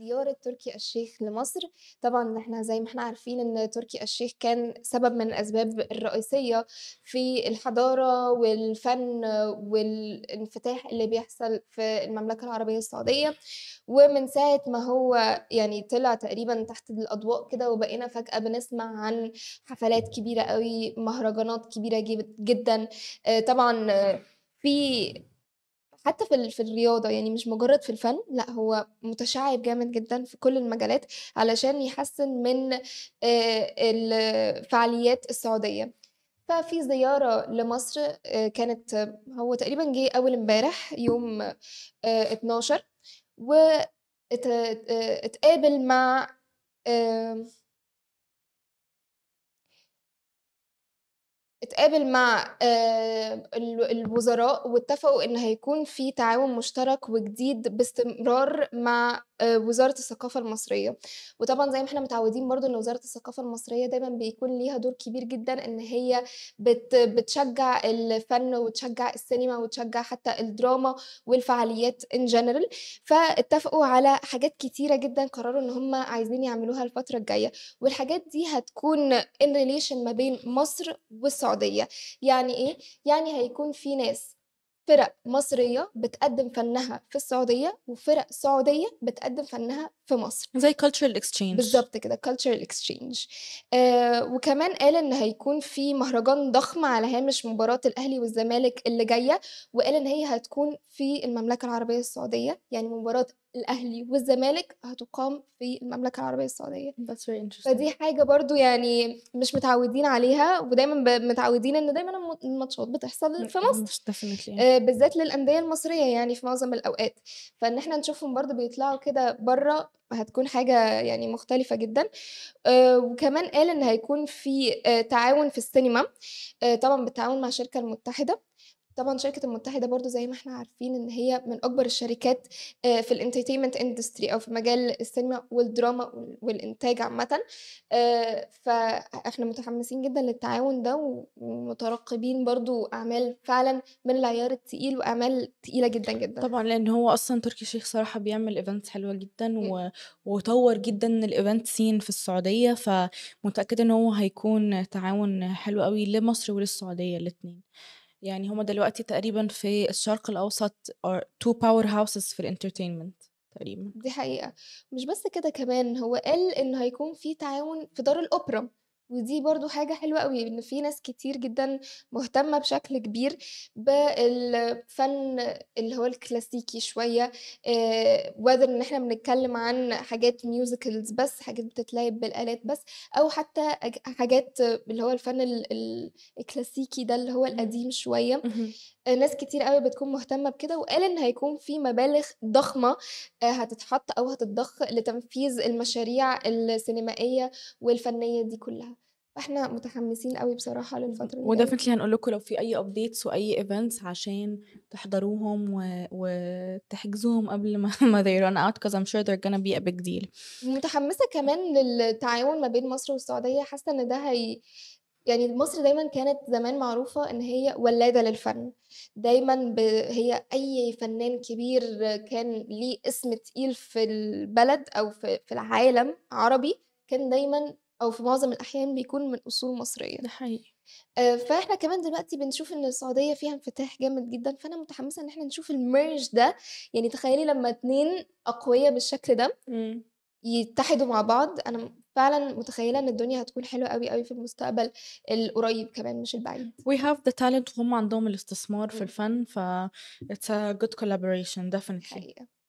زيارة تركي الشيخ لمصر طبعا احنا زي ما احنا عارفين ان تركي الشيخ كان سبب من الأسباب الرئيسية في الحضارة والفن والانفتاح اللي بيحصل في المملكة العربية السعودية ومن ساعة ما هو يعني طلع تقريبا تحت الأضواء كده وبقينا فجأة بنسمع عن حفلات كبيرة قوي مهرجانات كبيرة جدا آه، طبعا في حتى في في الرياضه يعني مش مجرد في الفن لا هو متشعب جامد جدا في كل المجالات علشان يحسن من الفعاليات السعوديه ففي زيارة لمصر كانت هو تقريبا جه أول امبارح يوم 12 واتقابل مع آمم، اتقابل مع آه، الوزراء واتفقوا ان هيكون في تعاون مشترك وجديد باستمرار مع آه، وزاره الثقافه المصريه وطبعا زي ما احنا متعودين برضو ان وزاره الثقافه المصريه دايما بيكون ليها دور كبير جدا ان هي بت بتشجع الفن وتشجع السينما وتشجع حتى الدراما والفعاليات ان جنرال فاتفقوا على حاجات كتيره جدا قرروا ان هم عايزين يعملوها الفتره الجايه والحاجات دي هتكون ان ريليشن ما بين مصر والسعوديه يعني ايه يعني هيكون في ناس فرق مصريه بتقدم فنها في السعوديه وفرق سعوديه بتقدم فنها في مصر زي cultural exchange بالظبط كده cultural exchange آه وكمان قال ان هيكون في مهرجان ضخم على هامش مباراه الاهلي والزمالك اللي جايه وقال ان هي هتكون في المملكه العربيه السعوديه يعني مباراه الاهلي والزمالك هتقام في المملكه العربيه السعوديه That's very interesting. فدي حاجه برضو يعني مش متعودين عليها ودايما متعودين ان دايما الماتشات بتحصل في مصر بالذات للانديه المصريه يعني في معظم الاوقات فان احنا نشوفهم برضو بيطلعوا كده بره هتكون حاجه يعني مختلفه جدا آه، وكمان قال ان هيكون في آه، تعاون في السينما آه، طبعا بالتعاون مع الشركه المتحده طبعا شركه المتحده برضو زي ما احنا عارفين ان هي من اكبر الشركات آه، في الانترتينمنت اندستري او في مجال السينما والدراما والانتاج عامه آه، فاحنا متحمسين جدا للتعاون ده ومترقبين برضو اعمال فعلا من العيار التقيل واعمال تقيله جدا جدا طبعا لان هو اصلا تركي الشيخ صراحه بيعمل ايفنتس حلوه جدا و... وطور جدا الايفنت سين في السعوديه فمتاكده ان هو هيكون تعاون حلو قوي لمصر وللسعوديه الاثنين يعني هما دلوقتي تقريبا في الشرق الأوسط are two power houses في الانترتينمنت تقريبا دي حقيقة مش بس كده كمان هو قال إن هيكون في تعاون في دار الأوبرا ودي برضو حاجة حلوة قوي إن في ناس كتير جدا مهتمة بشكل كبير بالفن اللي هو الكلاسيكي شوية وذر إن إحنا بنتكلم عن حاجات ميوزيكلز بس حاجات بتتلعب بالآلات بس أو حتى حاجات اللي هو الفن الكلاسيكي ده اللي هو القديم شوية ناس كتير قوي بتكون مهتمه بكده وقال ان هيكون في مبالغ ضخمه آه، هتتحط او هتتضخ لتنفيذ المشاريع السينمائيه والفنيه دي كلها فاحنا متحمسين قوي بصراحه للفتره وده فكري هنقول لكم لو في اي ابديتس واي ايفنتس عشان تحضروهم و... وتحجزوهم قبل ما ما they run out because I'm sure they're gonna be a big deal متحمسه كمان للتعاون ما بين مصر والسعوديه حاسه ان ده هي يعني مصر دايما كانت زمان معروفة إن هي ولادة للفن دايما ب... هي أي فنان كبير كان ليه اسم تقيل في البلد أو في, في العالم عربي كان دايما أو في معظم الأحيان بيكون من أصول مصرية ده حقيقي آه، فاحنا كمان دلوقتي بنشوف ان السعوديه فيها انفتاح جامد جدا فانا متحمسه ان احنا نشوف الميرج ده يعني تخيلي لما اتنين اقوياء بالشكل ده م. يتحدوا مع بعض انا فعلا متخيله ان الدنيا هتكون حلوه قوي قوي في المستقبل القريب كمان مش البعيد We have the talent وهم عندهم الاستثمار في الفن ف اتس ا جود كولابوريشن ديفينتلي